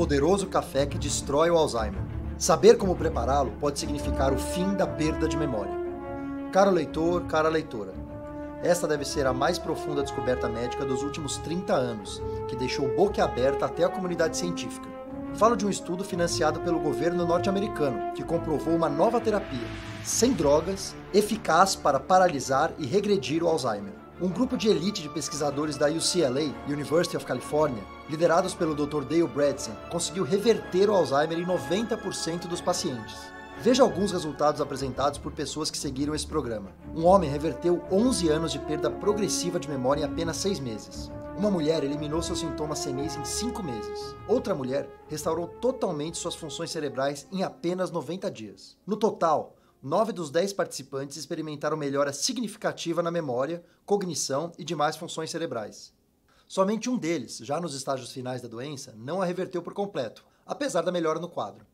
poderoso café que destrói o Alzheimer. Saber como prepará-lo pode significar o fim da perda de memória. Caro leitor, cara leitora, esta deve ser a mais profunda descoberta médica dos últimos 30 anos, que deixou boca aberta até a comunidade científica. Falo de um estudo financiado pelo governo norte-americano, que comprovou uma nova terapia, sem drogas, eficaz para paralisar e regredir o Alzheimer. Um grupo de elite de pesquisadores da UCLA, University of California, liderados pelo Dr. Dale Bredesen, conseguiu reverter o Alzheimer em 90% dos pacientes. Veja alguns resultados apresentados por pessoas que seguiram esse programa. Um homem reverteu 11 anos de perda progressiva de memória em apenas 6 meses. Uma mulher eliminou seus sintomas senis em 5 meses. Outra mulher restaurou totalmente suas funções cerebrais em apenas 90 dias. No total, 9 dos 10 participantes experimentaram melhora significativa na memória, cognição e demais funções cerebrais. Somente um deles, já nos estágios finais da doença, não a reverteu por completo, apesar da melhora no quadro.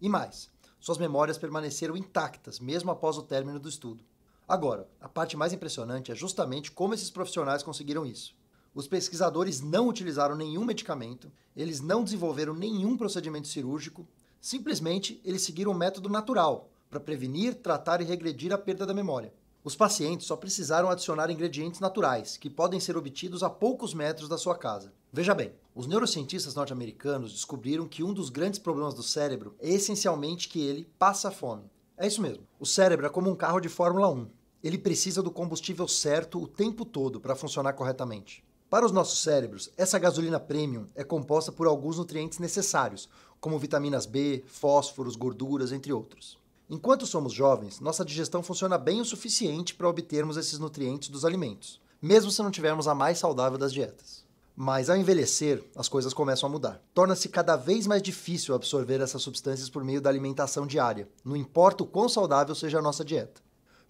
E mais, suas memórias permaneceram intactas mesmo após o término do estudo. Agora, a parte mais impressionante é justamente como esses profissionais conseguiram isso. Os pesquisadores não utilizaram nenhum medicamento, eles não desenvolveram nenhum procedimento cirúrgico, simplesmente eles seguiram o um método natural, para prevenir, tratar e regredir a perda da memória. Os pacientes só precisaram adicionar ingredientes naturais, que podem ser obtidos a poucos metros da sua casa. Veja bem, os neurocientistas norte-americanos descobriram que um dos grandes problemas do cérebro é essencialmente que ele passa fome. É isso mesmo. O cérebro é como um carro de Fórmula 1. Ele precisa do combustível certo o tempo todo para funcionar corretamente. Para os nossos cérebros, essa gasolina premium é composta por alguns nutrientes necessários, como vitaminas B, fósforos, gorduras, entre outros. Enquanto somos jovens, nossa digestão funciona bem o suficiente para obtermos esses nutrientes dos alimentos, mesmo se não tivermos a mais saudável das dietas. Mas ao envelhecer, as coisas começam a mudar. Torna-se cada vez mais difícil absorver essas substâncias por meio da alimentação diária, não importa o quão saudável seja a nossa dieta.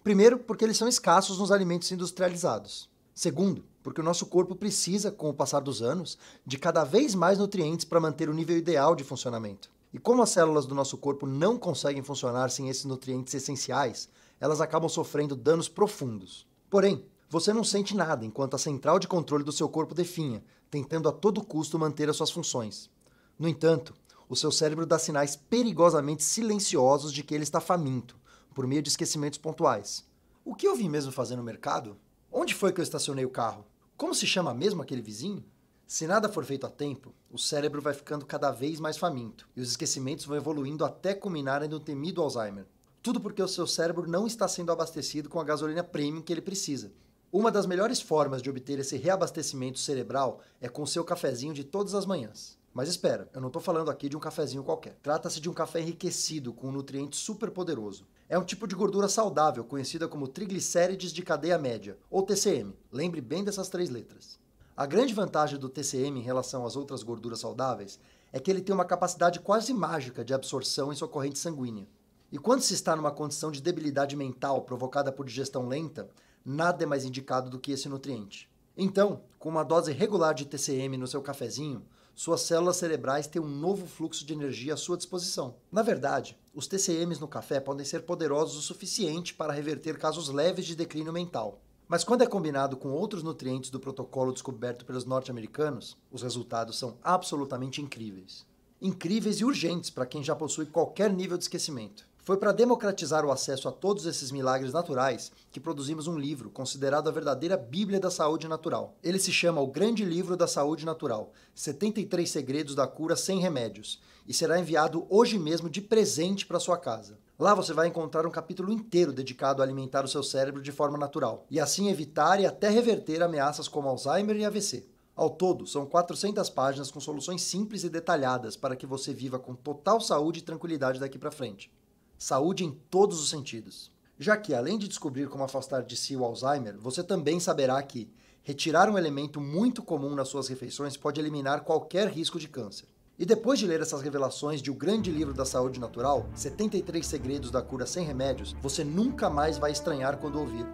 Primeiro, porque eles são escassos nos alimentos industrializados. Segundo, porque o nosso corpo precisa, com o passar dos anos, de cada vez mais nutrientes para manter o nível ideal de funcionamento. E como as células do nosso corpo não conseguem funcionar sem esses nutrientes essenciais, elas acabam sofrendo danos profundos. Porém, você não sente nada enquanto a central de controle do seu corpo definha, tentando a todo custo manter as suas funções. No entanto, o seu cérebro dá sinais perigosamente silenciosos de que ele está faminto, por meio de esquecimentos pontuais. O que eu vim mesmo fazer no mercado? Onde foi que eu estacionei o carro? Como se chama mesmo aquele vizinho? Se nada for feito a tempo, o cérebro vai ficando cada vez mais faminto e os esquecimentos vão evoluindo até culminarem no temido Alzheimer. Tudo porque o seu cérebro não está sendo abastecido com a gasolina premium que ele precisa. Uma das melhores formas de obter esse reabastecimento cerebral é com seu cafezinho de todas as manhãs. Mas espera, eu não estou falando aqui de um cafezinho qualquer. Trata-se de um café enriquecido com um nutriente super poderoso. É um tipo de gordura saudável conhecida como triglicérides de cadeia média, ou TCM. Lembre bem dessas três letras. A grande vantagem do TCM em relação às outras gorduras saudáveis é que ele tem uma capacidade quase mágica de absorção em sua corrente sanguínea. E quando se está numa condição de debilidade mental provocada por digestão lenta, nada é mais indicado do que esse nutriente. Então, com uma dose regular de TCM no seu cafezinho, suas células cerebrais têm um novo fluxo de energia à sua disposição. Na verdade, os TCMs no café podem ser poderosos o suficiente para reverter casos leves de declínio mental. Mas quando é combinado com outros nutrientes do protocolo descoberto pelos norte-americanos, os resultados são absolutamente incríveis. Incríveis e urgentes para quem já possui qualquer nível de esquecimento. Foi para democratizar o acesso a todos esses milagres naturais que produzimos um livro considerado a verdadeira Bíblia da Saúde Natural. Ele se chama O Grande Livro da Saúde Natural: 73 Segredos da Cura Sem Remédios e será enviado hoje mesmo de presente para sua casa. Lá você vai encontrar um capítulo inteiro dedicado a alimentar o seu cérebro de forma natural e assim evitar e até reverter ameaças como Alzheimer e AVC. Ao todo, são 400 páginas com soluções simples e detalhadas para que você viva com total saúde e tranquilidade daqui para frente. Saúde em todos os sentidos. Já que, além de descobrir como afastar de si o Alzheimer, você também saberá que retirar um elemento muito comum nas suas refeições pode eliminar qualquer risco de câncer. E depois de ler essas revelações de O Grande Livro da Saúde Natural, 73 Segredos da Cura Sem Remédios, você nunca mais vai estranhar quando ouvir.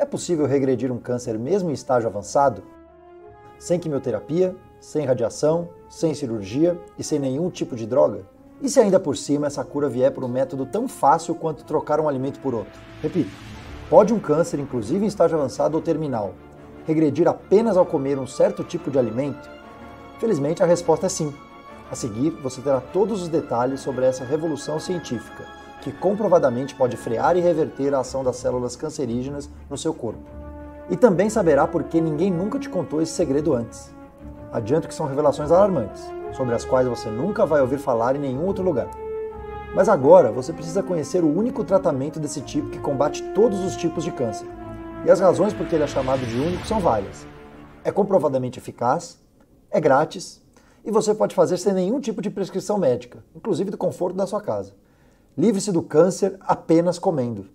É possível regredir um câncer mesmo em estágio avançado? Sem quimioterapia, sem radiação, sem cirurgia e sem nenhum tipo de droga? E se ainda por cima essa cura vier por um método tão fácil quanto trocar um alimento por outro? Repito, pode um câncer, inclusive em estágio avançado ou terminal, regredir apenas ao comer um certo tipo de alimento? Felizmente, a resposta é sim. A seguir, você terá todos os detalhes sobre essa revolução científica, que comprovadamente pode frear e reverter a ação das células cancerígenas no seu corpo. E também saberá por que ninguém nunca te contou esse segredo antes. Adianto que são revelações alarmantes, sobre as quais você nunca vai ouvir falar em nenhum outro lugar. Mas agora você precisa conhecer o único tratamento desse tipo que combate todos os tipos de câncer. E as razões por que ele é chamado de único são várias. É comprovadamente eficaz, é grátis e você pode fazer sem nenhum tipo de prescrição médica, inclusive do conforto da sua casa. Livre-se do câncer apenas comendo.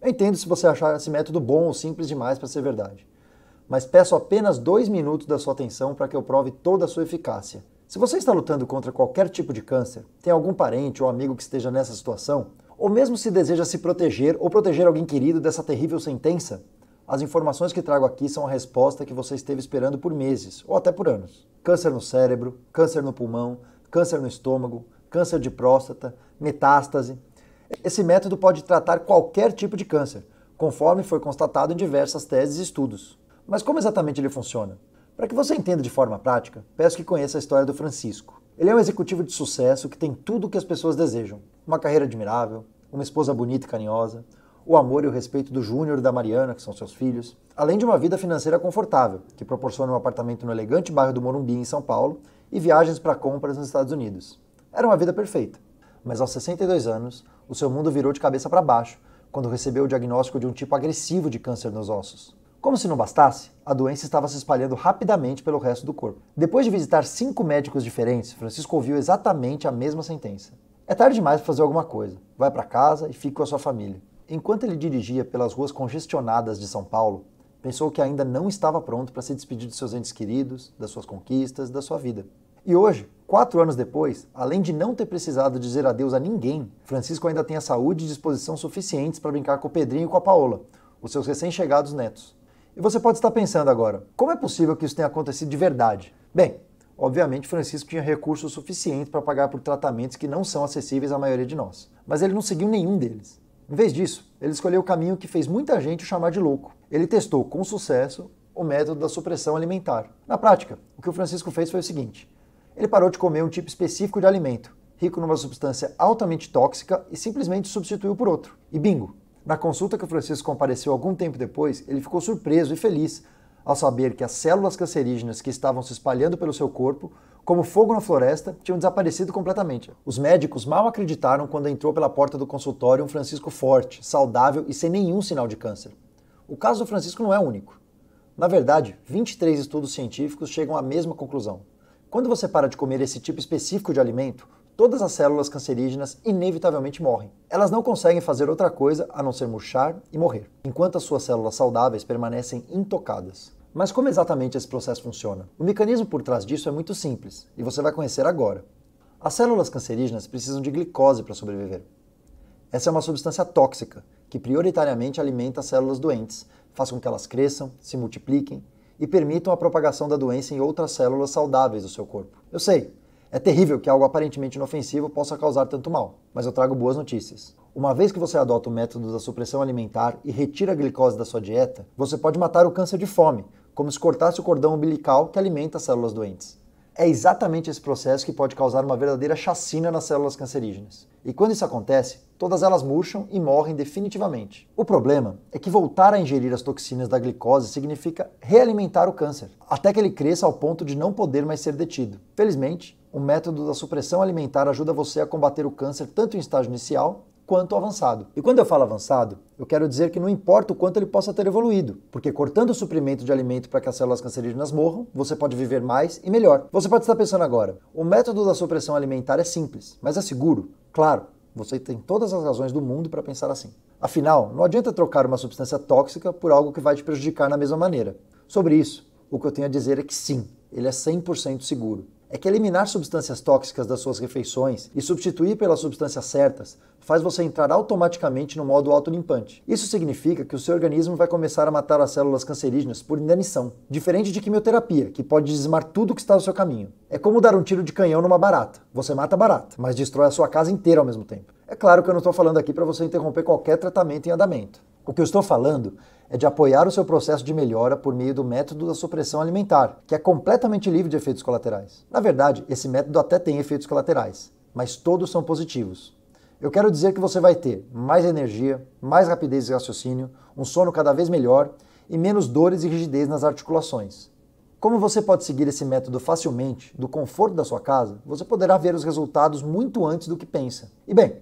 Eu entendo se você achar esse método bom ou simples demais para ser verdade, mas peço apenas dois minutos da sua atenção para que eu prove toda a sua eficácia. Se você está lutando contra qualquer tipo de câncer, tem algum parente ou amigo que esteja nessa situação, ou mesmo se deseja se proteger ou proteger alguém querido dessa terrível sentença, as informações que trago aqui são a resposta que você esteve esperando por meses ou até por anos. Câncer no cérebro, câncer no pulmão, câncer no estômago, câncer de próstata, metástase. Esse método pode tratar qualquer tipo de câncer, conforme foi constatado em diversas teses e estudos. Mas como exatamente ele funciona? Para que você entenda de forma prática, peço que conheça a história do Francisco. Ele é um executivo de sucesso que tem tudo o que as pessoas desejam: uma carreira admirável, uma esposa bonita e carinhosa, o amor e o respeito do Júnior e da Mariana, que são seus filhos, além de uma vida financeira confortável, que proporciona um apartamento no elegante bairro do Morumbi, em São Paulo, e viagens para compras nos Estados Unidos. Era uma vida perfeita. Mas aos 62 anos, o seu mundo virou de cabeça para baixo quando recebeu o diagnóstico de um tipo agressivo de câncer nos ossos. Como se não bastasse, a doença estava se espalhando rapidamente pelo resto do corpo. Depois de visitar cinco médicos diferentes, Francisco ouviu exatamente a mesma sentença. É tarde demais para fazer alguma coisa. Vai para casa e fique com a sua família. Enquanto ele dirigia pelas ruas congestionadas de São Paulo, pensou que ainda não estava pronto para se despedir de seus entes queridos, das suas conquistas, da sua vida. E hoje, quatro anos depois, além de não ter precisado dizer adeus a ninguém, Francisco ainda tem a saúde e disposição suficientes para brincar com o Pedrinho e com a Paola, os seus recém-chegados netos. E você pode estar pensando agora, como é possível que isso tenha acontecido de verdade? Bem, obviamente Francisco tinha recursos suficientes para pagar por tratamentos que não são acessíveis à maioria de nós, mas ele não seguiu nenhum deles. Em vez disso, ele escolheu o caminho que fez muita gente o chamar de louco. Ele testou com sucesso o método da supressão alimentar. Na prática, o que o Francisco fez foi o seguinte: ele parou de comer um tipo específico de alimento, rico numa substância altamente tóxica, e simplesmente substituiu por outro. E bingo! Na consulta que o Francisco compareceu algum tempo depois, ele ficou surpreso e feliz ao saber que as células cancerígenas que estavam se espalhando pelo seu corpo, como fogo na floresta, tinham desaparecido completamente. Os médicos mal acreditaram quando entrou pela porta do consultório um Francisco forte, saudável e sem nenhum sinal de câncer. O caso do Francisco não é único. Na verdade, 23 estudos científicos chegam à mesma conclusão. Quando você para de comer esse tipo específico de alimento, todas as células cancerígenas inevitavelmente morrem. Elas não conseguem fazer outra coisa a não ser murchar e morrer, enquanto as suas células saudáveis permanecem intocadas. Mas como exatamente esse processo funciona? O mecanismo por trás disso é muito simples e você vai conhecer agora. As células cancerígenas precisam de glicose para sobreviver. Essa é uma substância tóxica que prioritariamente alimenta as células doentes, faz com que elas cresçam, se multipliquem e permitam a propagação da doença em outras células saudáveis do seu corpo. Eu sei, é terrível que algo aparentemente inofensivo possa causar tanto mal, mas eu trago boas notícias. Uma vez que você adota o método da supressão alimentar e retira a glicose da sua dieta, você pode matar o câncer de fome, como se cortasse o cordão umbilical que alimenta as células doentes. É exatamente esse processo que pode causar uma verdadeira chacina nas células cancerígenas. E quando isso acontece, todas elas murcham e morrem definitivamente. O problema é que voltar a ingerir as toxinas da glicose significa realimentar o câncer, até que ele cresça ao ponto de não poder mais ser detido. Felizmente, o método da supressão alimentar ajuda você a combater o câncer tanto em estágio inicial quanto avançado. E quando eu falo avançado, eu quero dizer que não importa o quanto ele possa ter evoluído, porque cortando o suprimento de alimento para que as células cancerígenas morram, você pode viver mais e melhor. Você pode estar pensando agora, o método da supressão alimentar é simples, mas é seguro? Claro, você tem todas as razões do mundo para pensar assim. Afinal, não adianta trocar uma substância tóxica por algo que vai te prejudicar na mesma maneira. Sobre isso, o que eu tenho a dizer é que sim, ele é 100% seguro é que eliminar substâncias tóxicas das suas refeições e substituir pelas substâncias certas faz você entrar automaticamente no modo autolimpante. Isso significa que o seu organismo vai começar a matar as células cancerígenas por inanição, diferente de quimioterapia, que pode dizimar tudo que está no seu caminho. É como dar um tiro de canhão numa barata. Você mata a barata, mas destrói a sua casa inteira ao mesmo tempo. É claro que eu não estou falando aqui para você interromper qualquer tratamento em andamento. O que eu estou falando é de apoiar o seu processo de melhora por meio do método da supressão alimentar, que é completamente livre de efeitos colaterais. Na verdade, esse método até tem efeitos colaterais, mas todos são positivos. Eu quero dizer que você vai ter mais energia, mais rapidez de raciocínio, um sono cada vez melhor e menos dores e rigidez nas articulações. Como você pode seguir esse método facilmente, do conforto da sua casa, você poderá ver os resultados muito antes do que pensa. E bem,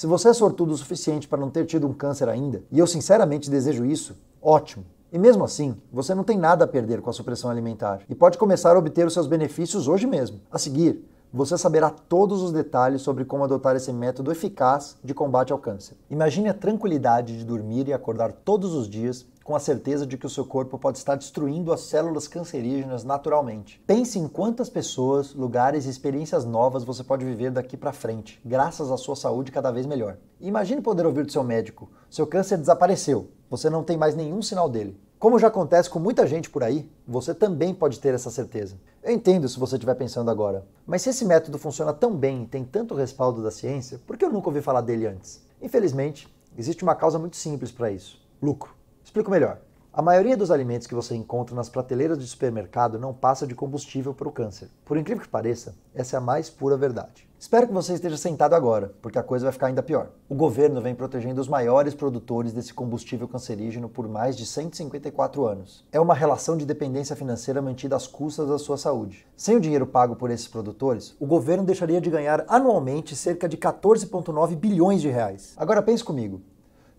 se você é sortudo o suficiente para não ter tido um câncer ainda, e eu sinceramente desejo isso, ótimo. E mesmo assim, você não tem nada a perder com a supressão alimentar e pode começar a obter os seus benefícios hoje mesmo. A seguir, você saberá todos os detalhes sobre como adotar esse método eficaz de combate ao câncer. Imagine a tranquilidade de dormir e acordar todos os dias com a certeza de que o seu corpo pode estar destruindo as células cancerígenas naturalmente. Pense em quantas pessoas, lugares e experiências novas você pode viver daqui para frente, graças à sua saúde cada vez melhor. Imagine poder ouvir do seu médico: seu câncer desapareceu, você não tem mais nenhum sinal dele. Como já acontece com muita gente por aí, você também pode ter essa certeza. Eu entendo se você estiver pensando agora, mas se esse método funciona tão bem e tem tanto respaldo da ciência, por que eu nunca ouvi falar dele antes? Infelizmente, existe uma causa muito simples para isso: lucro. Explico melhor. A maioria dos alimentos que você encontra nas prateleiras de supermercado não passa de combustível para o câncer. Por incrível que pareça, essa é a mais pura verdade. Espero que você esteja sentado agora, porque a coisa vai ficar ainda pior. O governo vem protegendo os maiores produtores desse combustível cancerígeno por mais de 154 anos. É uma relação de dependência financeira mantida às custas da sua saúde. Sem o dinheiro pago por esses produtores, o governo deixaria de ganhar anualmente cerca de 14,9 bilhões de reais. Agora pense comigo,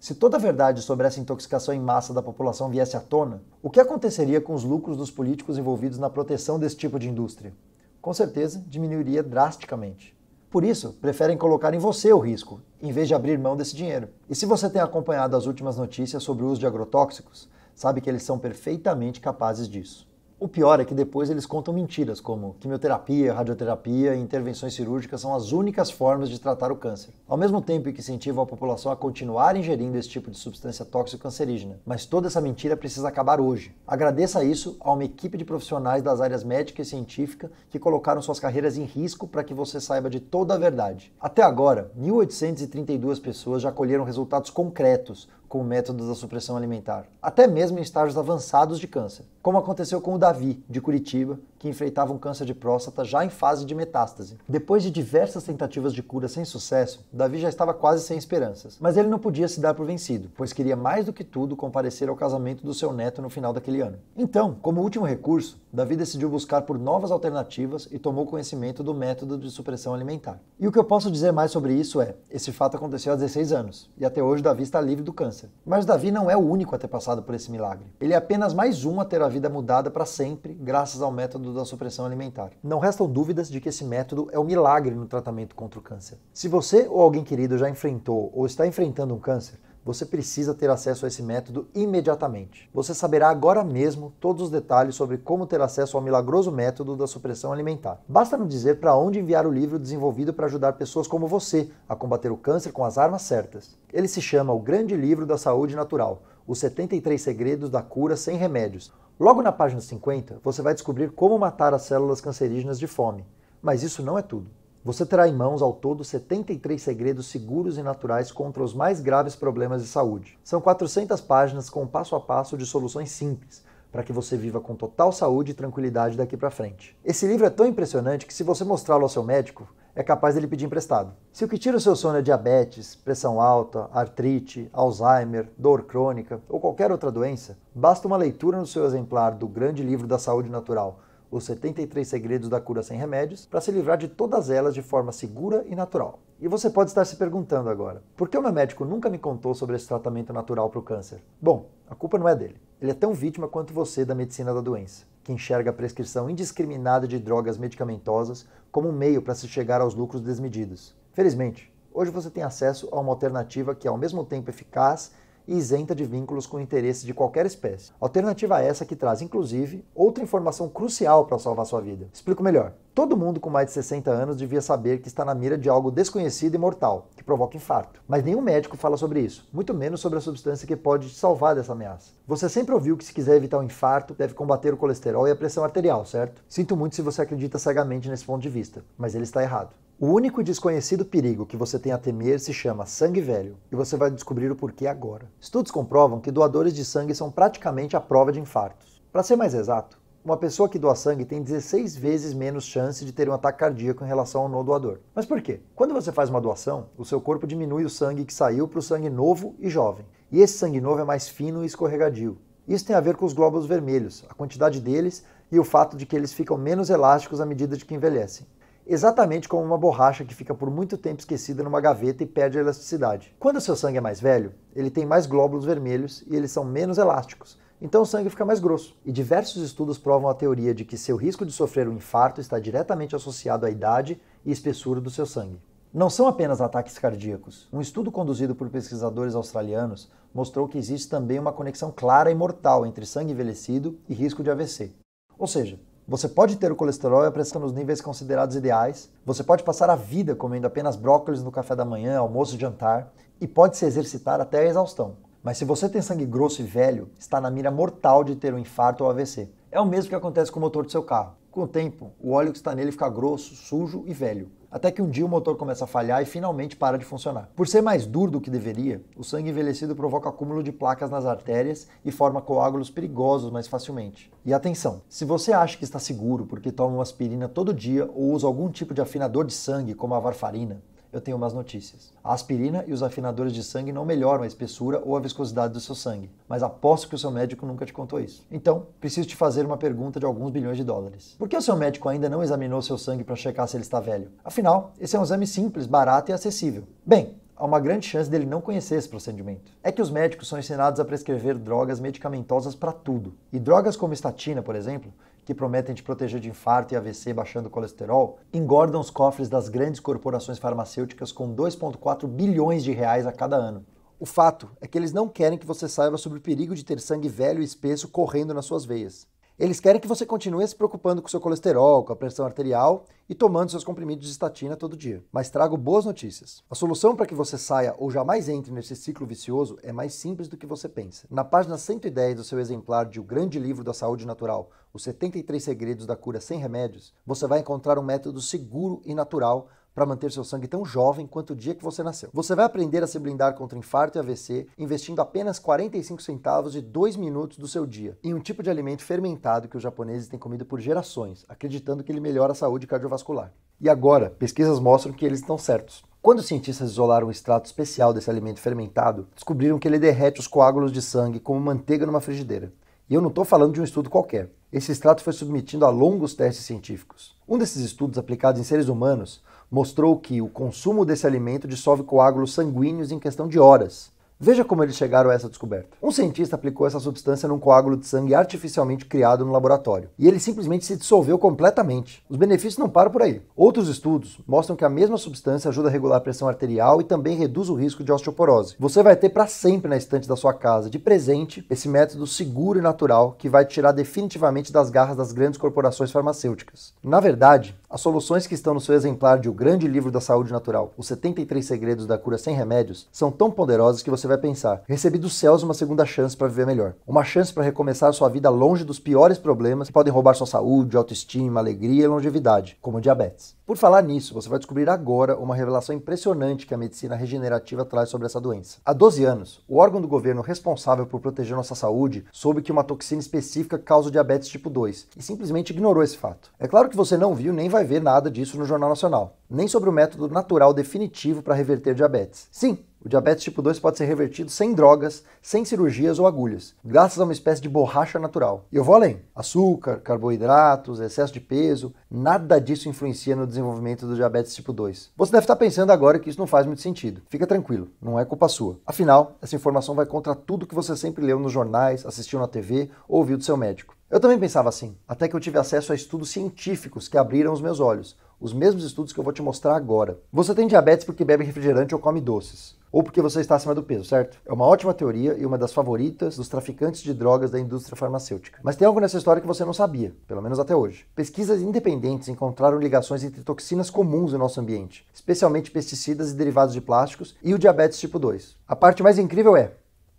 se toda a verdade sobre essa intoxicação em massa da população viesse à tona, o que aconteceria com os lucros dos políticos envolvidos na proteção desse tipo de indústria? Com certeza, diminuiria drasticamente. Por isso, preferem colocar em você o risco, em vez de abrir mão desse dinheiro. E se você tem acompanhado as últimas notícias sobre o uso de agrotóxicos, sabe que eles são perfeitamente capazes disso. O pior é que depois eles contam mentiras, como quimioterapia, radioterapia e intervenções cirúrgicas são as únicas formas de tratar o câncer. Ao mesmo tempo que incentivam a população a continuar ingerindo esse tipo de substância tóxico cancerígena. Mas toda essa mentira precisa acabar hoje. Agradeça isso a uma equipe de profissionais das áreas médica e científica que colocaram suas carreiras em risco para que você saiba de toda a verdade. Até agora, 1832 pessoas já colheram resultados concretos, com o método da supressão alimentar, até mesmo em estágios avançados de câncer, como aconteceu com o Davi, de Curitiba, que enfrentavam câncer de próstata já em fase de metástase. Depois de diversas tentativas de cura sem sucesso, Davi já estava quase sem esperanças. Mas ele não podia se dar por vencido, pois queria mais do que tudo comparecer ao casamento do seu neto no final daquele ano. Então, como último recurso, Davi decidiu buscar por novas alternativas e tomou conhecimento do método de supressão alimentar. E o que eu posso dizer mais sobre isso é: esse fato aconteceu há 16 anos, e até hoje Davi está livre do câncer. Mas Davi não é o único a ter passado por esse milagre. Ele é apenas mais um a ter a vida mudada para sempre, graças ao método método da supressão alimentar. Não restam dúvidas de que esse método é um milagre no tratamento contra o câncer. Se você ou alguém querido já enfrentou ou está enfrentando um câncer, você precisa ter acesso a esse método imediatamente. Você saberá agora mesmo todos os detalhes sobre como ter acesso ao milagroso método da supressão alimentar. Basta nos dizer para onde enviar o livro desenvolvido para ajudar pessoas como você a combater o câncer com as armas certas. Ele se chama O Grande Livro da Saúde Natural: Os 73 Segredos da Cura Sem Remédios Logo na página 50, você vai descobrir como matar as células cancerígenas de fome. Mas isso não é tudo. Você terá em mãos ao todo 73 segredos seguros e naturais contra os mais graves problemas de saúde. São 400 páginas com passo a passo de soluções simples para que você viva com total saúde e tranquilidade daqui para frente. Esse livro é tão impressionante que se você mostrá-lo ao seu médico, é capaz dele pedir emprestado. Se o que tira o seu sono é diabetes, pressão alta, artrite, Alzheimer, dor crônica ou qualquer outra doença, basta uma leitura no seu exemplar do Grande Livro da Saúde Natural, Os 73 Segredos da Cura Sem Remédios, para se livrar de todas elas de forma segura e natural. E você pode estar se perguntando agora: por que o meu médico nunca me contou sobre esse tratamento natural para o câncer? Bom, a culpa não é dele. Ele é tão vítima quanto você da medicina da doença, que enxerga a prescrição indiscriminada de drogas medicamentosas como meio para se chegar aos lucros desmedidos. Felizmente, hoje você tem acesso a uma alternativa que é ao mesmo tempo eficaz e isenta de vínculos com interesses de qualquer espécie. Alternativa essa que traz, inclusive, outra informação crucial para salvar sua vida. Explico melhor. Todo mundo com mais de 60 anos devia saber que está na mira de algo desconhecido e mortal, que provoca infarto. Mas nenhum médico fala sobre isso, muito menos sobre a substância que pode te salvar dessa ameaça. Você sempre ouviu que se quiser evitar um infarto, deve combater o colesterol e a pressão arterial, certo? Sinto muito se você acredita cegamente nesse ponto de vista, mas ele está errado. O único e desconhecido perigo que você tem a temer se chama sangue velho, e você vai descobrir o porquê agora. Estudos comprovam que doadores de sangue são praticamente a prova de infartos. Para ser mais exato, uma pessoa que doa sangue tem 16 vezes menos chance de ter um ataque cardíaco em relação ao não doador. Mas por quê? Quando você faz uma doação, o seu corpo diminui o sangue que saiu para o sangue novo e jovem. E esse sangue novo é mais fino e escorregadio. Isso tem a ver com os glóbulos vermelhos, a quantidade deles e o fato de que eles ficam menos elásticos à medida de que envelhecem. Exatamente como uma borracha que fica por muito tempo esquecida numa gaveta e perde a elasticidade. Quando o seu sangue é mais velho, ele tem mais glóbulos vermelhos e eles são menos elásticos, então o sangue fica mais grosso. E diversos estudos provam a teoria de que seu risco de sofrer um infarto está diretamente associado à idade e espessura do seu sangue. Não são apenas ataques cardíacos. Um estudo conduzido por pesquisadores australianos mostrou que existe também uma conexão clara e mortal entre sangue envelhecido e risco de AVC. Ou seja, você pode ter o colesterol e a pressão nos níveis considerados ideais, você pode passar a vida comendo apenas brócolis no café da manhã, almoço e jantar, e pode se exercitar até a exaustão. Mas se você tem sangue grosso e velho, está na mira mortal de ter um infarto ou AVC. É o mesmo que acontece com o motor do seu carro. Com o tempo, o óleo que está nele fica grosso, sujo e velho. Até que um dia o motor começa a falhar e finalmente para de funcionar. Por ser mais duro do que deveria, o sangue envelhecido provoca acúmulo de placas nas artérias e forma coágulos perigosos mais facilmente. E atenção, se você acha que está seguro porque toma uma aspirina todo dia ou usa algum tipo de afinador de sangue, como a varfarina, eu tenho más notícias. A aspirina e os afinadores de sangue não melhoram a espessura ou a viscosidade do seu sangue, mas aposto que o seu médico nunca te contou isso. Então, preciso te fazer uma pergunta de alguns bilhões de dólares. Por que o seu médico ainda não examinou seu sangue para checar se ele está velho? Afinal, esse é um exame simples, barato e acessível. Bem, há uma grande chance dele não conhecer esse procedimento. É que os médicos são ensinados a prescrever drogas medicamentosas para tudo. E drogas como estatina, por exemplo, que prometem te proteger de infarto e AVC baixando o colesterol, engordam os cofres das grandes corporações farmacêuticas com 2,4 bilhões de reais a cada ano. O fato é que eles não querem que você saiba sobre o perigo de ter sangue velho e espesso correndo nas suas veias. Eles querem que você continue se preocupando com seu colesterol, com a pressão arterial e tomando seus comprimidos de estatina todo dia. Mas trago boas notícias. A solução para que você saia ou jamais entre nesse ciclo vicioso é mais simples do que você pensa. Na página 110 do seu exemplar de O Grande Livro da Saúde Natural, Os 73 Segredos da Cura Sem Remédios, você vai encontrar um método seguro e natural para manter seu sangue tão jovem quanto o dia que você nasceu. Você vai aprender a se blindar contra infarto e AVC investindo apenas 45 centavos de 2 minutos do seu dia em um tipo de alimento fermentado que os japoneses têm comido por gerações, acreditando que ele melhora a saúde cardiovascular. E agora, pesquisas mostram que eles estão certos. Quando os cientistas isolaram um extrato especial desse alimento fermentado, descobriram que ele derrete os coágulos de sangue como manteiga numa frigideira. E eu não estou falando de um estudo qualquer. Esse extrato foi submetido a longos testes científicos. Um desses estudos aplicados em seres humanos mostrou que o consumo desse alimento dissolve coágulos sanguíneos em questão de horas. Veja como eles chegaram a essa descoberta. Um cientista aplicou essa substância num coágulo de sangue artificialmente criado no laboratório, e ele simplesmente se dissolveu completamente. Os benefícios não param por aí. Outros estudos mostram que a mesma substância ajuda a regular a pressão arterial e também reduz o risco de osteoporose. Você vai ter para sempre na estante da sua casa, de presente, esse método seguro e natural que vai te tirar definitivamente das garras das grandes corporações farmacêuticas. Na verdade, as soluções que estão no seu exemplar de O Grande Livro da Saúde Natural, Os 73 Segredos da Cura Sem Remédios, são tão poderosas que você vai pensar: recebi dos céus uma segunda chance para viver melhor. Uma chance para recomeçar sua vida longe dos piores problemas que podem roubar sua saúde, autoestima, alegria e longevidade, como diabetes. Por falar nisso, você vai descobrir agora uma revelação impressionante que a medicina regenerativa traz sobre essa doença. Há 12 anos, o órgão do governo responsável por proteger nossa saúde soube que uma toxina específica causa diabetes tipo 2 e simplesmente ignorou esse fato. É claro que você não viu nem vai vai ver nada disso no Jornal Nacional, nem sobre o método natural definitivo para reverter diabetes. Sim, o diabetes tipo 2 pode ser revertido sem drogas, sem cirurgias ou agulhas, graças a uma espécie de borracha natural. E eu vou além: açúcar, carboidratos, excesso de peso, nada disso influencia no desenvolvimento do diabetes tipo 2. Você deve estar pensando agora que isso não faz muito sentido. Fica tranquilo, não é culpa sua. Afinal, essa informação vai contra tudo que você sempre leu nos jornais, assistiu na TV ou ouviu do seu médico. Eu também pensava assim, até que eu tive acesso a estudos científicos que abriram os meus olhos, os mesmos estudos que eu vou te mostrar agora. Você tem diabetes porque bebe refrigerante ou come doces, ou porque você está acima do peso, certo? É uma ótima teoria e uma das favoritas dos traficantes de drogas da indústria farmacêutica. Mas tem algo nessa história que você não sabia, pelo menos até hoje. Pesquisas independentes encontraram ligações entre toxinas comuns no nosso ambiente, especialmente pesticidas e derivados de plásticos, e o diabetes tipo 2. A parte mais incrível é,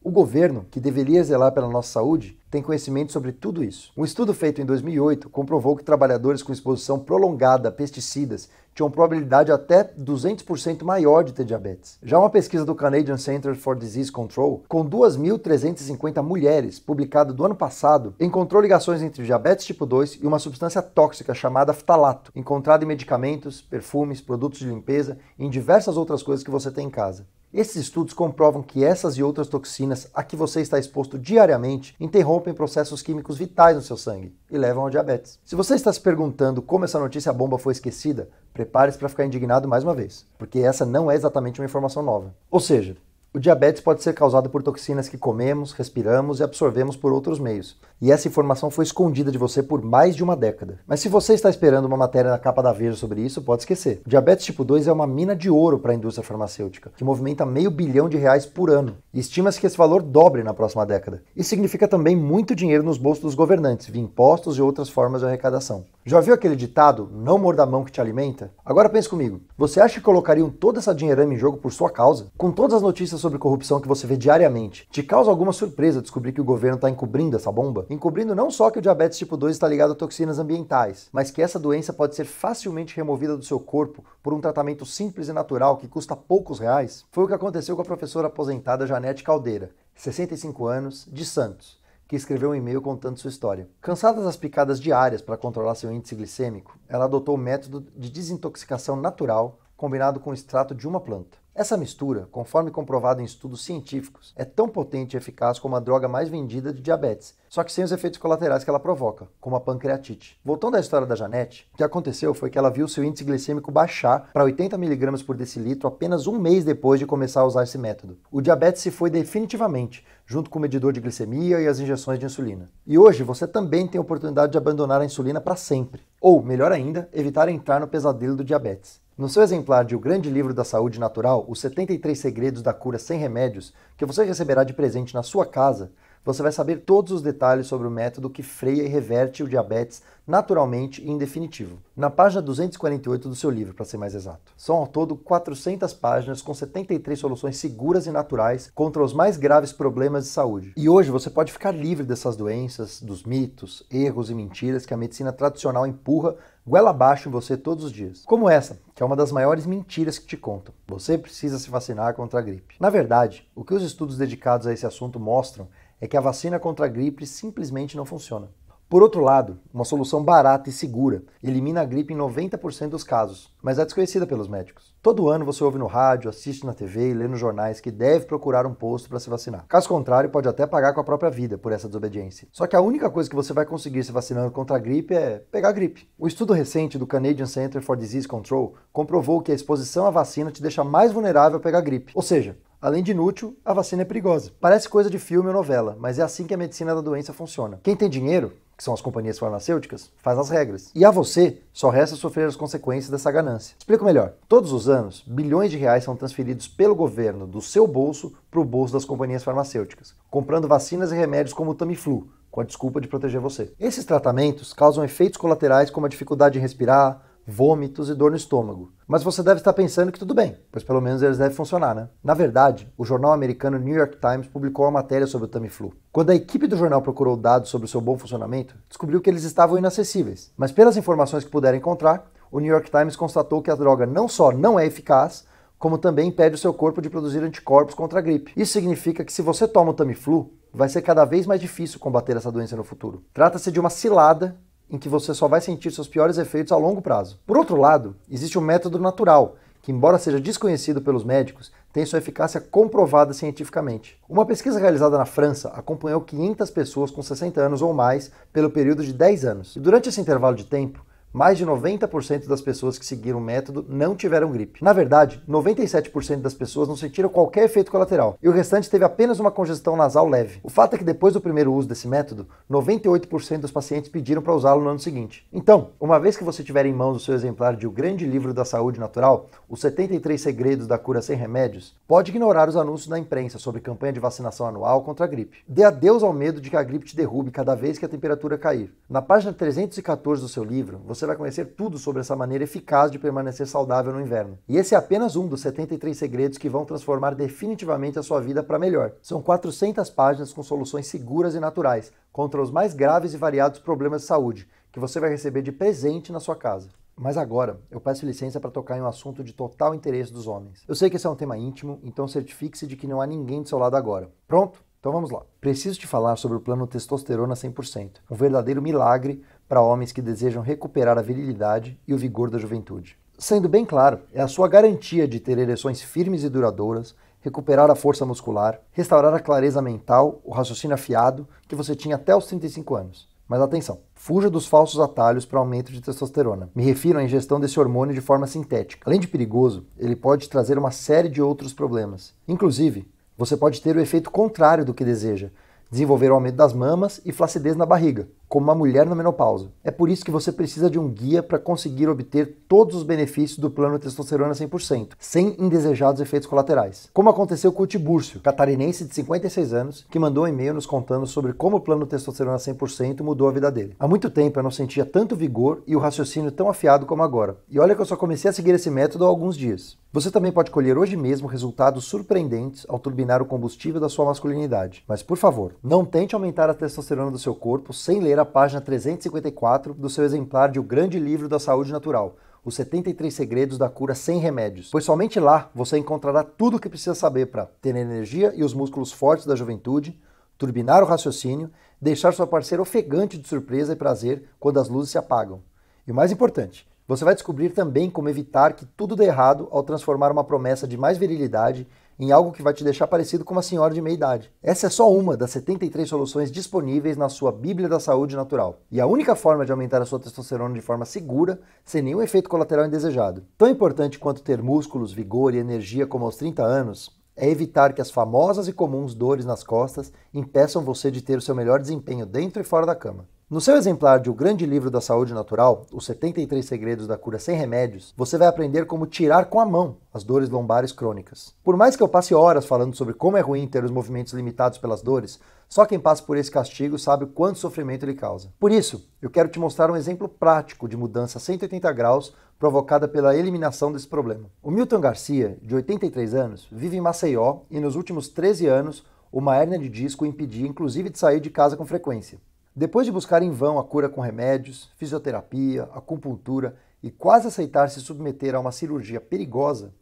o governo, que deveria zelar pela nossa saúde, tem conhecimento sobre tudo isso. Um estudo feito em 2008 comprovou que trabalhadores com exposição prolongada a pesticidas tinham probabilidade até 200% maior de ter diabetes. Já uma pesquisa do Canadian Center for Disease Control, com 2.350 mulheres, publicada do ano passado, encontrou ligações entre diabetes tipo 2 e uma substância tóxica chamada phtalato, encontrada em medicamentos, perfumes, produtos de limpeza e em diversas outras coisas que você tem em casa. Esses estudos comprovam que essas e outras toxinas a que você está exposto diariamente interrompem processos químicos vitais no seu sangue e levam ao diabetes. Se você está se perguntando como essa notícia bomba foi esquecida, prepare-se para ficar indignado mais uma vez, porque essa não é exatamente uma informação nova. Ou seja, o diabetes pode ser causado por toxinas que comemos, respiramos e absorvemos por outros meios. E essa informação foi escondida de você por mais de uma década. Mas se você está esperando uma matéria na capa da Veja sobre isso, pode esquecer. O diabetes tipo 2 é uma mina de ouro para a indústria farmacêutica, que movimenta meio bilhão de reais por ano. E estima-se que esse valor dobre na próxima década. Isso significa também muito dinheiro nos bolsos dos governantes, via impostos e outras formas de arrecadação. Já viu aquele ditado, não morda a mão que te alimenta? Agora pense comigo, você acha que colocariam toda essa dinheirama em jogo por sua causa? Com todas as notícias sobre corrupção que você vê diariamente, te causa alguma surpresa descobrir que o governo está encobrindo essa bomba? Encobrindo não só que o diabetes tipo 2 está ligado a toxinas ambientais, mas que essa doença pode ser facilmente removida do seu corpo por um tratamento simples e natural que custa poucos reais? Foi o que aconteceu com a professora aposentada Janete Caldeira, 65 anos, de Santos que escreveu um e-mail contando sua história. Cansada das picadas diárias para controlar seu índice glicêmico, ela adotou o método de desintoxicação natural combinado com o extrato de uma planta. Essa mistura, conforme comprovado em estudos científicos, é tão potente e eficaz como a droga mais vendida de diabetes, só que sem os efeitos colaterais que ela provoca, como a pancreatite. Voltando à história da Janete, o que aconteceu foi que ela viu seu índice glicêmico baixar para 80 mg por decilitro apenas um mês depois de começar a usar esse método. O diabetes se foi definitivamente, junto com o medidor de glicemia e as injeções de insulina. E hoje você também tem a oportunidade de abandonar a insulina para sempre, ou, melhor ainda, evitar entrar no pesadelo do diabetes. No seu exemplar de O Grande Livro da Saúde Natural, Os 73 Segredos da Cura Sem Remédios, que você receberá de presente na sua casa, você vai saber todos os detalhes sobre o método que freia e reverte o diabetes naturalmente e em definitivo. Na página 248 do seu livro, para ser mais exato. São ao todo 400 páginas com 73 soluções seguras e naturais contra os mais graves problemas de saúde. E hoje você pode ficar livre dessas doenças, dos mitos, erros e mentiras que a medicina tradicional empurra goela abaixo em você todos os dias. Como essa, que é uma das maiores mentiras que te contam. Você precisa se vacinar contra a gripe. Na verdade, o que os estudos dedicados a esse assunto mostram é que a vacina contra a gripe simplesmente não funciona. Por outro lado, uma solução barata e segura elimina a gripe em 90% dos casos, mas é desconhecida pelos médicos. Todo ano você ouve no rádio, assiste na TV e lê nos jornais que deve procurar um posto para se vacinar. Caso contrário, pode até pagar com a própria vida por essa desobediência. Só que a única coisa que você vai conseguir se vacinando contra a gripe é pegar a gripe. O estudo recente do Canadian Center for Disease Control comprovou que a exposição à vacina te deixa mais vulnerável a pegar a gripe. Ou seja, Além de inútil, a vacina é perigosa. Parece coisa de filme ou novela, mas é assim que a medicina da doença funciona. Quem tem dinheiro, que são as companhias farmacêuticas, faz as regras. E a você só resta sofrer as consequências dessa ganância. Explico melhor. Todos os anos, bilhões de reais são transferidos pelo governo do seu bolso para o bolso das companhias farmacêuticas, comprando vacinas e remédios como o Tamiflu, com a desculpa de proteger você. Esses tratamentos causam efeitos colaterais como a dificuldade em respirar, vômitos e dor no estômago. Mas você deve estar pensando que tudo bem, pois pelo menos eles devem funcionar, né? Na verdade, o jornal americano New York Times publicou uma matéria sobre o Tamiflu. Quando a equipe do jornal procurou dados sobre o seu bom funcionamento, descobriu que eles estavam inacessíveis. Mas pelas informações que puderam encontrar, o New York Times constatou que a droga não só não é eficaz, como também impede o seu corpo de produzir anticorpos contra a gripe. Isso significa que se você toma o Tamiflu, vai ser cada vez mais difícil combater essa doença no futuro. Trata-se de uma cilada em que você só vai sentir seus piores efeitos a longo prazo. Por outro lado, existe o um método natural, que, embora seja desconhecido pelos médicos, tem sua eficácia comprovada cientificamente. Uma pesquisa realizada na França acompanhou 500 pessoas com 60 anos ou mais pelo período de 10 anos. E durante esse intervalo de tempo, mais de 90% das pessoas que seguiram o método não tiveram gripe. Na verdade, 97% das pessoas não sentiram qualquer efeito colateral e o restante teve apenas uma congestão nasal leve. O fato é que depois do primeiro uso desse método, 98% dos pacientes pediram para usá-lo no ano seguinte. Então, uma vez que você tiver em mãos o seu exemplar de O Grande Livro da Saúde Natural, Os 73 Segredos da Cura Sem Remédios, pode ignorar os anúncios da imprensa sobre campanha de vacinação anual contra a gripe. Dê adeus ao medo de que a gripe te derrube cada vez que a temperatura cair. Na página 314 do seu livro, você você vai conhecer tudo sobre essa maneira eficaz de permanecer saudável no inverno. E esse é apenas um dos 73 segredos que vão transformar definitivamente a sua vida para melhor. São 400 páginas com soluções seguras e naturais contra os mais graves e variados problemas de saúde, que você vai receber de presente na sua casa. Mas agora, eu peço licença para tocar em um assunto de total interesse dos homens. Eu sei que esse é um tema íntimo, então certifique-se de que não há ninguém do seu lado agora. Pronto? Então vamos lá. Preciso te falar sobre o plano Testosterona 100%, é um verdadeiro milagre para homens que desejam recuperar a virilidade e o vigor da juventude. Sendo bem claro, é a sua garantia de ter ereções firmes e duradouras, recuperar a força muscular, restaurar a clareza mental, o raciocínio afiado que você tinha até os 35 anos. Mas atenção, fuja dos falsos atalhos para aumento de testosterona. Me refiro à ingestão desse hormônio de forma sintética. Além de perigoso, ele pode trazer uma série de outros problemas. Inclusive, você pode ter o efeito contrário do que deseja, desenvolver o aumento das mamas e flacidez na barriga, como uma mulher na menopausa. É por isso que você precisa de um guia para conseguir obter todos os benefícios do plano testosterona 100%, sem indesejados efeitos colaterais. Como aconteceu com o Tibúrcio, catarinense de 56 anos, que mandou um e-mail nos contando sobre como o plano testosterona 100% mudou a vida dele. Há muito tempo eu não sentia tanto vigor e o raciocínio tão afiado como agora. E olha que eu só comecei a seguir esse método há alguns dias. Você também pode colher hoje mesmo resultados surpreendentes ao turbinar o combustível da sua masculinidade. Mas por favor, não tente aumentar a testosterona do seu corpo sem ler a página 354 do seu exemplar de O Grande Livro da Saúde Natural, Os 73 Segredos da Cura Sem Remédios, pois somente lá você encontrará tudo o que precisa saber para ter a energia e os músculos fortes da juventude, turbinar o raciocínio, deixar sua parceira ofegante de surpresa e prazer quando as luzes se apagam. E o mais importante, você vai descobrir também como evitar que tudo dê errado ao transformar uma promessa de mais virilidade em algo que vai te deixar parecido com uma senhora de meia idade. Essa é só uma das 73 soluções disponíveis na sua Bíblia da Saúde Natural. E a única forma de aumentar a sua testosterona de forma segura, sem nenhum efeito colateral indesejado. Tão importante quanto ter músculos, vigor e energia como aos 30 anos, é evitar que as famosas e comuns dores nas costas impeçam você de ter o seu melhor desempenho dentro e fora da cama. No seu exemplar de O Grande Livro da Saúde Natural, Os 73 Segredos da Cura Sem Remédios, você vai aprender como tirar com a mão as dores lombares crônicas. Por mais que eu passe horas falando sobre como é ruim ter os movimentos limitados pelas dores, só quem passa por esse castigo sabe o quanto sofrimento ele causa. Por isso, eu quero te mostrar um exemplo prático de mudança a 180 graus provocada pela eliminação desse problema. O Milton Garcia, de 83 anos, vive em Maceió e nos últimos 13 anos uma hérnia de disco impedia inclusive de sair de casa com frequência. Depois de buscar em vão a cura com remédios, fisioterapia, acupuntura e quase aceitar se submeter a uma cirurgia perigosa,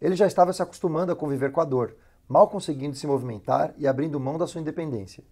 ele já estava se acostumando a conviver com a dor, mal conseguindo se movimentar e abrindo mão da sua independência.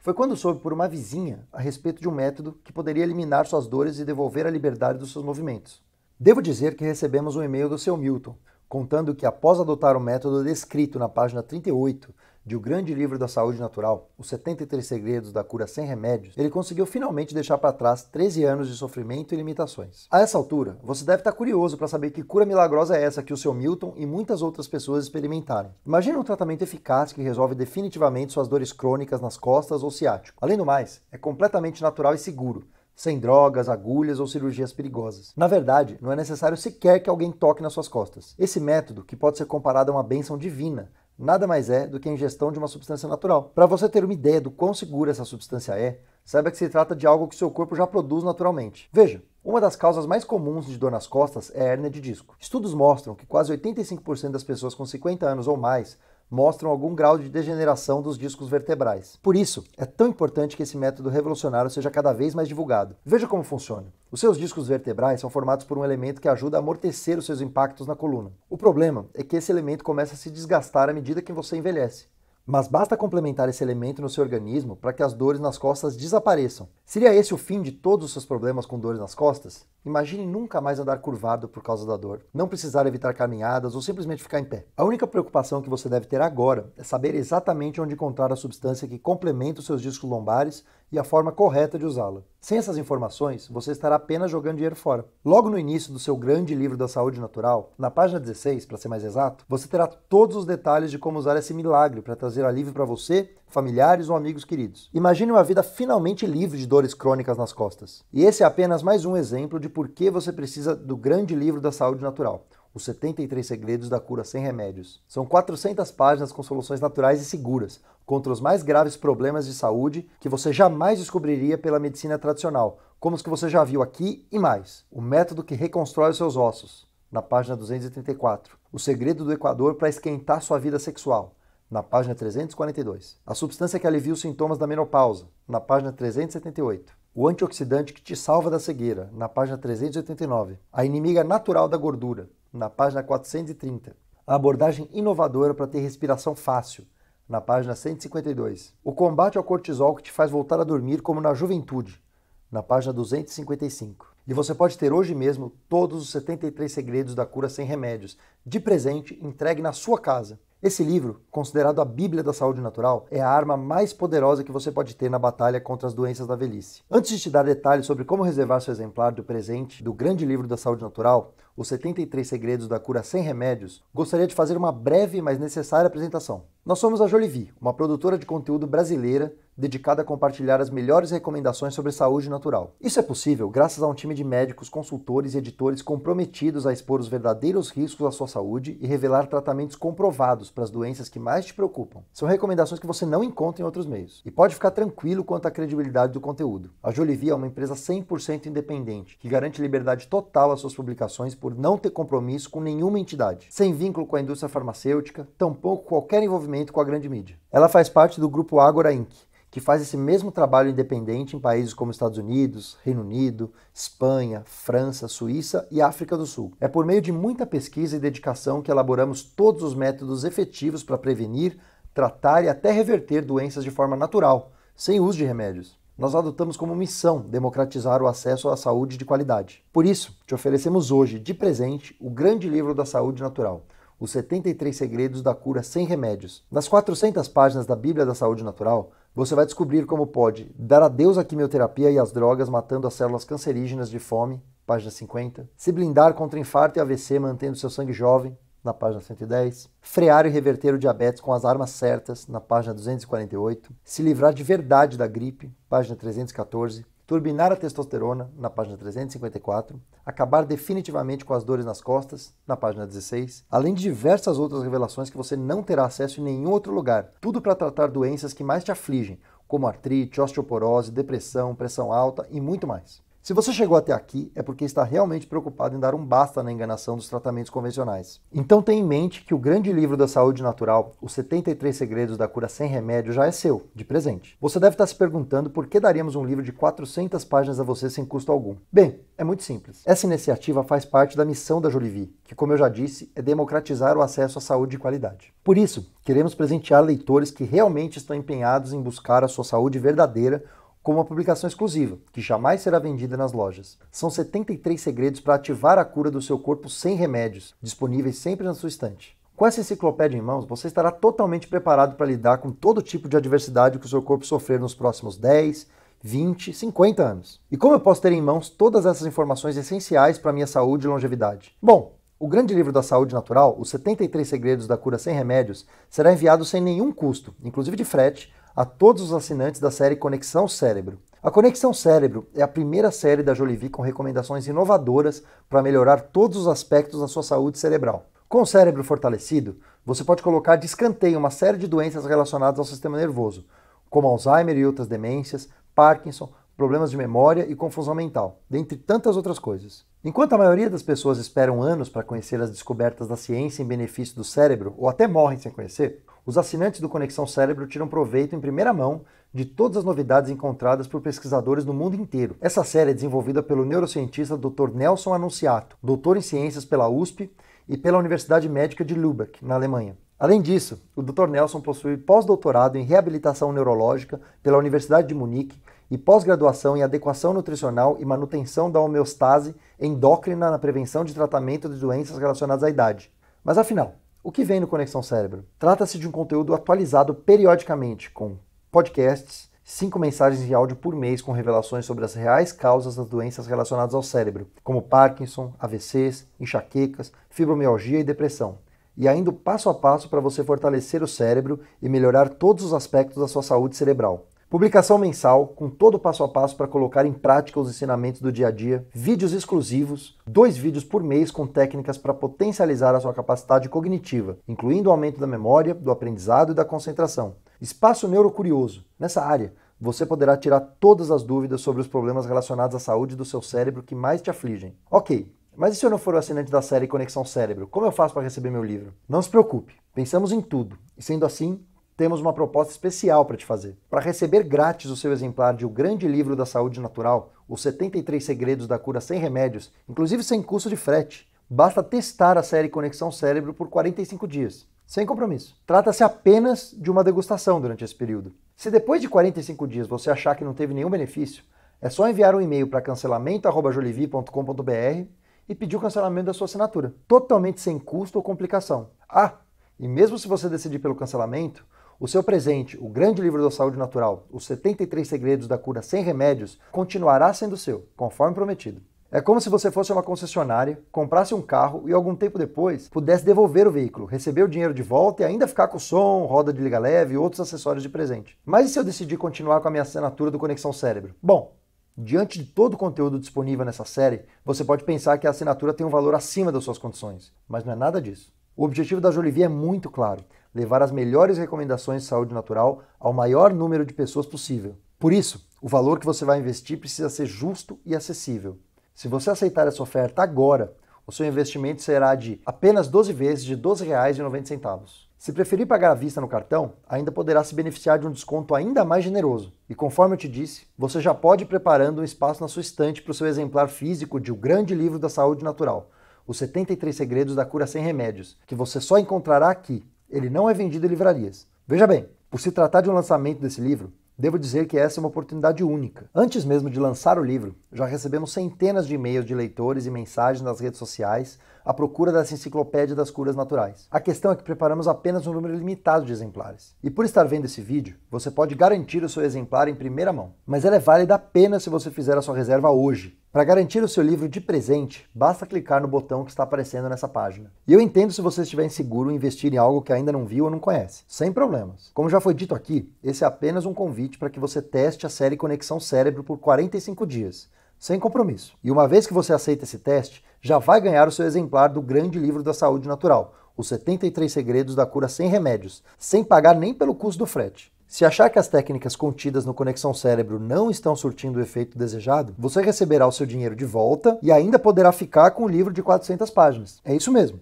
Foi quando soube por uma vizinha a respeito de um método que poderia eliminar suas dores e devolver a liberdade dos seus movimentos. Devo dizer que recebemos um e-mail do seu Milton, contando que após adotar o método descrito na página 38 de O Grande Livro da Saúde Natural, Os 73 Segredos da Cura Sem Remédios, ele conseguiu finalmente deixar para trás 13 anos de sofrimento e limitações. A essa altura, você deve estar tá curioso para saber que cura milagrosa é essa que o seu Milton e muitas outras pessoas experimentaram. Imagina um tratamento eficaz que resolve definitivamente suas dores crônicas nas costas ou ciático. Além do mais, é completamente natural e seguro sem drogas, agulhas ou cirurgias perigosas. Na verdade, não é necessário sequer que alguém toque nas suas costas. Esse método, que pode ser comparado a uma bênção divina, nada mais é do que a ingestão de uma substância natural. Para você ter uma ideia do quão segura essa substância é, saiba que se trata de algo que seu corpo já produz naturalmente. Veja, uma das causas mais comuns de dor nas costas é a hérnia de disco. Estudos mostram que quase 85% das pessoas com 50 anos ou mais mostram algum grau de degeneração dos discos vertebrais. Por isso, é tão importante que esse método revolucionário seja cada vez mais divulgado. Veja como funciona. Os seus discos vertebrais são formados por um elemento que ajuda a amortecer os seus impactos na coluna. O problema é que esse elemento começa a se desgastar à medida que você envelhece mas basta complementar esse elemento no seu organismo para que as dores nas costas desapareçam. Seria esse o fim de todos os seus problemas com dores nas costas? Imagine nunca mais andar curvado por causa da dor, não precisar evitar caminhadas ou simplesmente ficar em pé. A única preocupação que você deve ter agora é saber exatamente onde encontrar a substância que complementa os seus discos lombares e a forma correta de usá-la. Sem essas informações, você estará apenas jogando dinheiro fora. Logo no início do seu grande livro da saúde natural, na página 16, para ser mais exato, você terá todos os detalhes de como usar esse milagre para trazer alívio para você, familiares ou amigos queridos. Imagine uma vida finalmente livre de dores crônicas nas costas. E esse é apenas mais um exemplo de por que você precisa do grande livro da saúde natural os 73 Segredos da Cura Sem Remédios. São 400 páginas com soluções naturais e seguras contra os mais graves problemas de saúde que você jamais descobriria pela medicina tradicional, como os que você já viu aqui e mais. O método que reconstrói os seus ossos, na página 234. O segredo do Equador para esquentar sua vida sexual, na página 342. A substância que alivia os sintomas da menopausa, na página 378. O antioxidante que te salva da cegueira, na página 389. A inimiga natural da gordura, na página 430. A abordagem inovadora para ter respiração fácil, na página 152. O combate ao cortisol que te faz voltar a dormir como na juventude, na página 255. E você pode ter hoje mesmo todos os 73 segredos da cura sem remédios, de presente, entregue na sua casa. Esse livro, considerado a Bíblia da Saúde Natural, é a arma mais poderosa que você pode ter na batalha contra as doenças da velhice. Antes de te dar detalhes sobre como reservar seu exemplar do presente do grande livro da Saúde Natural, Os 73 Segredos da Cura Sem Remédios, gostaria de fazer uma breve, mas necessária apresentação. Nós somos a Jolivie, uma produtora de conteúdo brasileira dedicada a compartilhar as melhores recomendações sobre saúde natural. Isso é possível graças a um time de médicos, consultores e editores comprometidos a expor os verdadeiros riscos à sua saúde e revelar tratamentos comprovados para as doenças que mais te preocupam. São recomendações que você não encontra em outros meios. E pode ficar tranquilo quanto à credibilidade do conteúdo. A Jolivia é uma empresa 100% independente, que garante liberdade total às suas publicações por não ter compromisso com nenhuma entidade, sem vínculo com a indústria farmacêutica, tampouco qualquer envolvimento com a grande mídia. Ela faz parte do grupo Agora Inc., que faz esse mesmo trabalho independente em países como Estados Unidos, Reino Unido, Espanha, França, Suíça e África do Sul. É por meio de muita pesquisa e dedicação que elaboramos todos os métodos efetivos para prevenir, tratar e até reverter doenças de forma natural, sem uso de remédios. Nós adotamos como missão democratizar o acesso à saúde de qualidade. Por isso, te oferecemos hoje, de presente, o grande livro da saúde natural, Os 73 Segredos da Cura Sem Remédios. Nas 400 páginas da Bíblia da Saúde Natural, você vai descobrir como pode dar adeus à quimioterapia e às drogas, matando as células cancerígenas de fome, página 50, se blindar contra infarto e AVC, mantendo seu sangue jovem, na página 110, frear e reverter o diabetes com as armas certas, na página 248, se livrar de verdade da gripe, página 314, turbinar a testosterona, na página 354, acabar definitivamente com as dores nas costas, na página 16, além de diversas outras revelações que você não terá acesso em nenhum outro lugar. Tudo para tratar doenças que mais te afligem, como artrite, osteoporose, depressão, pressão alta e muito mais. Se você chegou até aqui, é porque está realmente preocupado em dar um basta na enganação dos tratamentos convencionais. Então tenha em mente que o grande livro da saúde natural, Os 73 Segredos da Cura Sem Remédio, já é seu, de presente. Você deve estar se perguntando por que daríamos um livro de 400 páginas a você sem custo algum. Bem, é muito simples. Essa iniciativa faz parte da missão da Jolivie, que, como eu já disse, é democratizar o acesso à saúde de qualidade. Por isso, queremos presentear leitores que realmente estão empenhados em buscar a sua saúde verdadeira com uma publicação exclusiva, que jamais será vendida nas lojas. São 73 segredos para ativar a cura do seu corpo sem remédios, disponíveis sempre na sua estante. Com essa enciclopédia em mãos, você estará totalmente preparado para lidar com todo tipo de adversidade que o seu corpo sofrer nos próximos 10, 20, 50 anos. E como eu posso ter em mãos todas essas informações essenciais para minha saúde e longevidade? Bom, o grande livro da saúde natural, Os 73 Segredos da Cura Sem Remédios, será enviado sem nenhum custo, inclusive de frete, a todos os assinantes da série Conexão Cérebro. A Conexão Cérebro é a primeira série da Jolivie com recomendações inovadoras para melhorar todos os aspectos da sua saúde cerebral. Com o cérebro fortalecido, você pode colocar de escanteio uma série de doenças relacionadas ao sistema nervoso, como Alzheimer e outras demências, Parkinson, problemas de memória e confusão mental, dentre tantas outras coisas. Enquanto a maioria das pessoas esperam anos para conhecer as descobertas da ciência em benefício do cérebro, ou até morrem sem conhecer, os assinantes do Conexão Cérebro tiram proveito em primeira mão de todas as novidades encontradas por pesquisadores no mundo inteiro. Essa série é desenvolvida pelo neurocientista Dr. Nelson Anunciato, doutor em ciências pela USP e pela Universidade Médica de Lübeck, na Alemanha. Além disso, o Dr. Nelson possui pós-doutorado em reabilitação neurológica pela Universidade de Munique e pós-graduação em adequação nutricional e manutenção da homeostase endócrina na prevenção de tratamento de doenças relacionadas à idade. Mas afinal, o que vem no Conexão Cérebro? Trata-se de um conteúdo atualizado periodicamente com podcasts, cinco mensagens de áudio por mês com revelações sobre as reais causas das doenças relacionadas ao cérebro, como Parkinson, AVCs, enxaquecas, fibromialgia e depressão e ainda o passo a passo para você fortalecer o cérebro e melhorar todos os aspectos da sua saúde cerebral. Publicação mensal, com todo o passo a passo para colocar em prática os ensinamentos do dia a dia, vídeos exclusivos, dois vídeos por mês com técnicas para potencializar a sua capacidade cognitiva, incluindo o aumento da memória, do aprendizado e da concentração. Espaço Neurocurioso. Nessa área, você poderá tirar todas as dúvidas sobre os problemas relacionados à saúde do seu cérebro que mais te afligem. Ok, mas e se eu não for o assinante da série Conexão Cérebro? Como eu faço para receber meu livro? Não se preocupe, pensamos em tudo, e sendo assim, temos uma proposta especial para te fazer. Para receber grátis o seu exemplar de O Grande Livro da Saúde Natural, Os 73 Segredos da Cura Sem Remédios, inclusive sem custo de frete, basta testar a série Conexão Cérebro por 45 dias, sem compromisso. Trata-se apenas de uma degustação durante esse período. Se depois de 45 dias você achar que não teve nenhum benefício, é só enviar um e-mail para cancelamento.jolivi.com.br e pedir o cancelamento da sua assinatura, totalmente sem custo ou complicação. Ah, e mesmo se você decidir pelo cancelamento, o seu presente, o grande livro da saúde natural, Os 73 Segredos da Cura Sem Remédios, continuará sendo seu, conforme prometido. É como se você fosse uma concessionária, comprasse um carro e algum tempo depois pudesse devolver o veículo, receber o dinheiro de volta e ainda ficar com som, roda de liga leve e outros acessórios de presente. Mas e se eu decidir continuar com a minha assinatura do Conexão Cérebro? Bom, diante de todo o conteúdo disponível nessa série, você pode pensar que a assinatura tem um valor acima das suas condições, mas não é nada disso. O objetivo da Jolivia é muito claro: levar as melhores recomendações de saúde natural ao maior número de pessoas possível. Por isso, o valor que você vai investir precisa ser justo e acessível. Se você aceitar essa oferta agora, o seu investimento será de apenas 12 vezes de R$ 12,90. Se preferir pagar à vista no cartão, ainda poderá se beneficiar de um desconto ainda mais generoso. E conforme eu te disse, você já pode ir preparando um espaço na sua estante para o seu exemplar físico de O Grande Livro da Saúde Natural, Os 73 Segredos da Cura Sem Remédios, que você só encontrará aqui, ele não é vendido em livrarias. Veja bem, por se tratar de um lançamento desse livro, devo dizer que essa é uma oportunidade única. Antes mesmo de lançar o livro, já recebemos centenas de e-mails de leitores e mensagens nas redes sociais a procura dessa enciclopédia das curas naturais. A questão é que preparamos apenas um número limitado de exemplares. E por estar vendo esse vídeo, você pode garantir o seu exemplar em primeira mão. Mas ela é válida apenas se você fizer a sua reserva hoje. Para garantir o seu livro de presente, basta clicar no botão que está aparecendo nessa página. E eu entendo se você estiver inseguro em investir em algo que ainda não viu ou não conhece, sem problemas. Como já foi dito aqui, esse é apenas um convite para que você teste a série Conexão Cérebro por 45 dias sem compromisso. E uma vez que você aceita esse teste, já vai ganhar o seu exemplar do grande livro da saúde natural, Os 73 Segredos da Cura Sem Remédios, sem pagar nem pelo custo do frete. Se achar que as técnicas contidas no Conexão Cérebro não estão surtindo o efeito desejado, você receberá o seu dinheiro de volta e ainda poderá ficar com o livro de 400 páginas. É isso mesmo.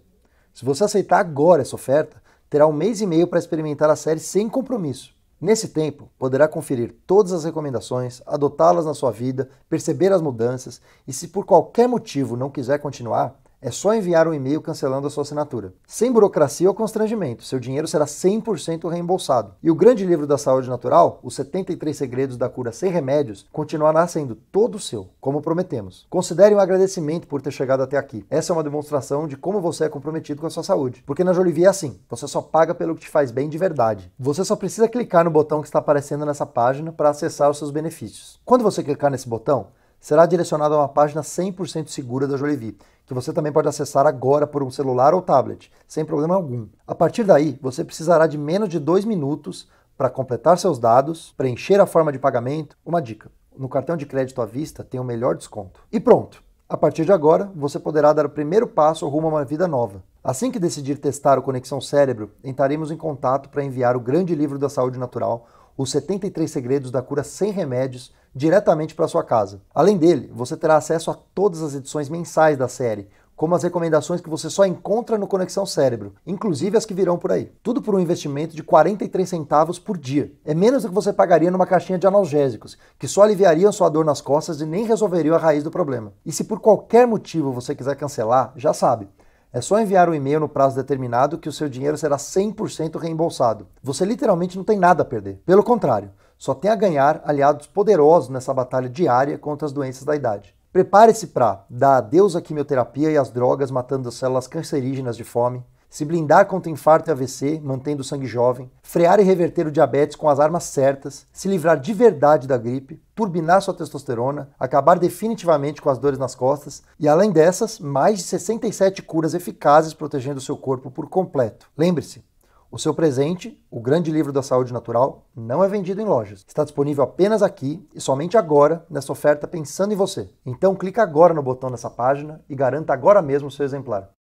Se você aceitar agora essa oferta, terá um mês e meio para experimentar a série sem compromisso. Nesse tempo, poderá conferir todas as recomendações, adotá-las na sua vida, perceber as mudanças e, se por qualquer motivo não quiser continuar, é só enviar um e-mail cancelando a sua assinatura. Sem burocracia ou constrangimento, seu dinheiro será 100% reembolsado. E o grande livro da saúde natural, Os 73 Segredos da Cura Sem Remédios, continuará sendo todo seu, como prometemos. Considere um agradecimento por ter chegado até aqui. Essa é uma demonstração de como você é comprometido com a sua saúde. Porque na Jolivie é assim, você só paga pelo que te faz bem de verdade. Você só precisa clicar no botão que está aparecendo nessa página para acessar os seus benefícios. Quando você clicar nesse botão, será direcionado a uma página 100% segura da Jolivie que você também pode acessar agora por um celular ou tablet, sem problema algum. A partir daí, você precisará de menos de dois minutos para completar seus dados, preencher a forma de pagamento. Uma dica: no cartão de crédito à vista tem o melhor desconto. E pronto! A partir de agora, você poderá dar o primeiro passo rumo a uma vida nova. Assim que decidir testar o Conexão Cérebro, entraremos em contato para enviar o grande livro da saúde natural os 73 Segredos da Cura Sem Remédios diretamente para sua casa. Além dele, você terá acesso a todas as edições mensais da série, como as recomendações que você só encontra no Conexão Cérebro, inclusive as que virão por aí. Tudo por um investimento de 43 centavos por dia. É menos do que você pagaria numa caixinha de analgésicos, que só aliviariam sua dor nas costas e nem resolveriam a raiz do problema. E se por qualquer motivo você quiser cancelar, já sabe. É só enviar o um e-mail no prazo determinado que o seu dinheiro será 100% reembolsado. Você literalmente não tem nada a perder. Pelo contrário, só tem a ganhar aliados poderosos nessa batalha diária contra as doenças da idade. Prepare-se para dar adeus à quimioterapia e às drogas matando as células cancerígenas de fome, se blindar contra infarto e AVC, mantendo o sangue jovem, frear e reverter o diabetes com as armas certas, se livrar de verdade da gripe, turbinar sua testosterona, acabar definitivamente com as dores nas costas e, além dessas, mais de 67 curas eficazes protegendo o seu corpo por completo. Lembre-se, o seu presente, o grande livro da saúde natural, não é vendido em lojas. Está disponível apenas aqui e somente agora nessa oferta pensando em você. Então clica agora no botão nessa página e garanta agora mesmo o seu exemplar.